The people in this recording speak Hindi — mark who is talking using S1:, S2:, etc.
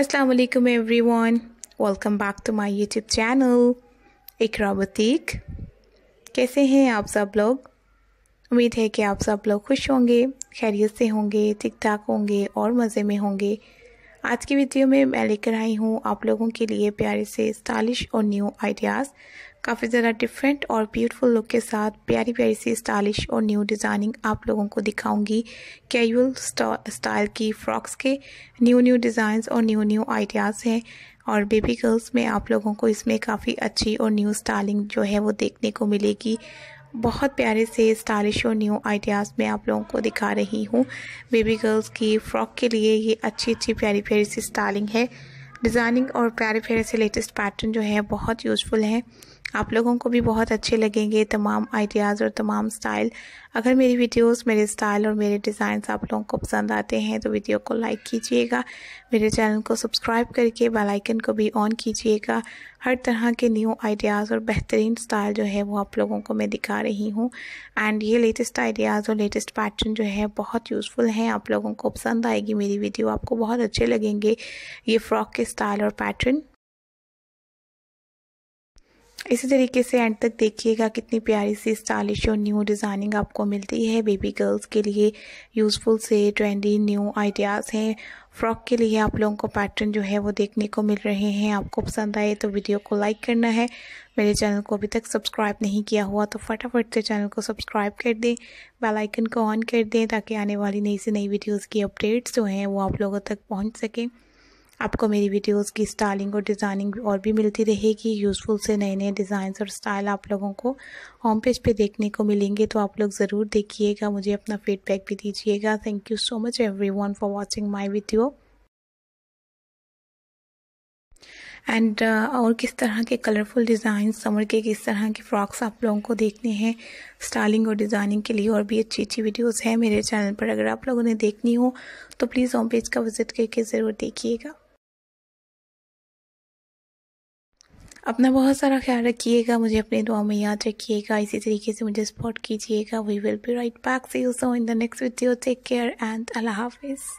S1: every one welcome back to my YouTube channel Iqra बतीक कैसे हैं आप सब लोग उम्मीद है कि आप सब लोग खुश होंगे खैरियत से होंगे ठीक ठाक होंगे और मज़े में होंगे आज की वीडियो में मैं लेकर आई हूँ आप लोगों के लिए प्यारे से स्टाइलिश और न्यू आइडियाज़ काफ़ी ज़्यादा डिफरेंट और ब्यूटीफुल लुक के साथ प्यारी प्यारी सी स्टाइलिश और न्यू डिज़ाइनिंग आप लोगों को दिखाऊंगी कैजुअल स्टाइल की फ्रॉक्स के न्यू न्यू डिज़ाइंस और न्यू न्यू आइडियाज़ हैं और बेबी गर्ल्स में आप लोगों को इसमें काफ़ी अच्छी और न्यू स्टाइलिंग जो है वो देखने को मिलेगी बहुत प्यारे से स्टाइलिश और न्यू आइडियाज़ मैं आप लोगों को दिखा रही हूँ बेबी गर्ल्स की फ़्रॉक के लिए ये अच्छी अच्छी प्यारी प्यारी सी स्टाइलिंग है डिज़ाइनिंग और प्यारे प्यारे से लेटेस्ट पैटर्न जो है बहुत यूज़फुल हैं आप लोगों को भी बहुत अच्छे लगेंगे तमाम आइडियाज़ और तमाम स्टाइल अगर मेरी वीडियोस मेरे स्टाइल और मेरे डिज़ाइंस आप लोगों को पसंद आते हैं तो वीडियो को लाइक कीजिएगा मेरे चैनल को सब्सक्राइब करके बेल आइकन को भी ऑन कीजिएगा हर तरह के न्यू आइडियाज़ और बेहतरीन स्टाइल जो है वो आप लोगों को मैं दिखा रही हूँ एंड ये लेटेस्ट आइडियाज़ और लेटेस्ट पैटर्न जो है बहुत यूज़फुल हैं आप लोगों को पसंद आएगी मेरी वीडियो आपको बहुत अच्छे लगेंगे ये फ्रॉक के स्टाइल और पैटर्न इसी तरीके से एंड तक देखिएगा कितनी प्यारी सी स्टाइलिश और न्यू डिज़ाइनिंग आपको मिलती है बेबी गर्ल्स के लिए यूज़फुल से ट्रेंडी न्यू आइडियाज़ हैं फ्रॉक के लिए आप लोगों को पैटर्न जो है वो देखने को मिल रहे हैं आपको पसंद आए तो वीडियो को लाइक करना है मेरे चैनल को अभी तक सब्सक्राइब नहीं किया हुआ तो फटाफट से चैनल को सब्सक्राइब कर दें बेल आइकन को ऑन कर दें ताकि आने वाली नई से नई वीडियोज़ की अपडेट्स जो हैं वो आप लोगों तक पहुँच सकें आपको मेरी वीडियोस की स्टाइलिंग और डिज़ाइनिंग और भी मिलती रहेगी यूज़फुल से नए नए डिज़ाइंस और स्टाइल आप लोगों को होम पेज पे देखने को मिलेंगे तो आप लोग ज़रूर देखिएगा मुझे अपना फीडबैक भी दीजिएगा thank you so much every for watching my video and uh, और किस तरह के कलरफुल डिज़ाइन समर के किस तरह के फ्रॉक्स आप लोगों को देखने हैं स्टाइलिंग और डिज़ाइनिंग के लिए और भी अच्छी अच्छी वीडियोस हैं मेरे चैनल पर अगर आप लोगों ने देखनी हो तो प्लीज़ होम पेज का विज़िट करके ज़रूर देखिएगा अपना बहुत सारा ख्याल रखिएगा मुझे अपने दुआ में याद रखिएगा इसी तरीके से मुझे सपोर्ट कीजिएगा we will be right back see you so in the next video take care and अल्लाह हाफिज़